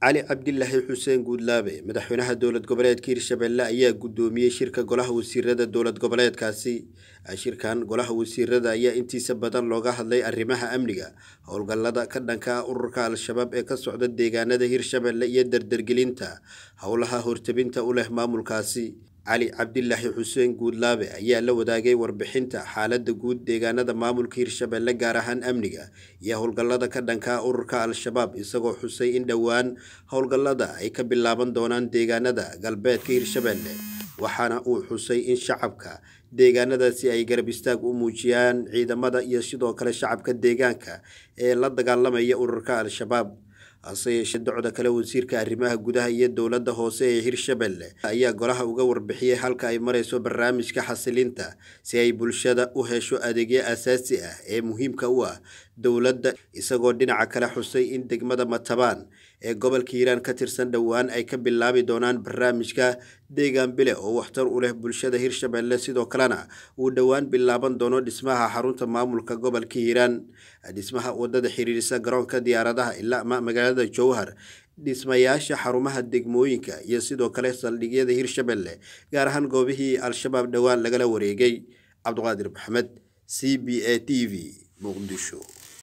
cali cabdilaahi xuseen guudlaabe madaxweynaha dowlad goboleedka hirshabeelle ayaa guddoomiyey shirka golaha wasiirada dowlad goboleedkaasi shirkan golaha wasiirada ayaa intiisa badan looga hadlay arrimaha amniga howlgallada ka dhanka ah ururka al-shabaab ee ka socda deegaanada hirshabeelle iyo dardargelinta howlaha hortabinta u leh maamulkaasi cali cabdilaahi xuseen guudlaabe ayaa la wadaagay warbixinta xaaladda guud deegaanada maamulka hirshabelle gaar ahaan amniga iyo howlgallada ka dhankaa ururka al-shabaab isagoo xusay in dhowaan howlgallada ay ka bilaaban doonaan deegaanada galbeedka hirshabeelle waxaana uu xusay in shacabka deegaanadaasi ay garab istaag u muujiyaan ciidamada iyo sidoo kale shacabka deegaanka ee la dagaalamaya ururka al-shabaab hase yeeshee docda kale wasiirka arrimaha gudaha iyo dowladda hoose ee hirshabelle ayaa golaha uga warbixiyey halka ay marayso barnaamijka xasilinta si ay bulshada u hesho adeegyo asaasi ah ee muhiimka u ah dowladda isagoo dhinaca kale xusay in degmada matabaan ee gobolka hiiraan ka tirsan dhowaan ay ka bilaabi doonaan barnaamijka deegaan bile oo waxtar u leh bulshada hirshabelle sidoo kalena uu dhowaan bilaaban doono dhismaha xarunta maamulka gobolka hiiraan dhismaha wadada xiriirisa garoonka diyaaradaha ilaa magaalada jowhar dhismayaasha xarumaha degmooyinka iyo sidoo kale saldhigyada hirshabelle gaar ahaan goobihii al-shabaab dhowaan lagala wareegay cabduqaadir maxamed c b a t v muqdisho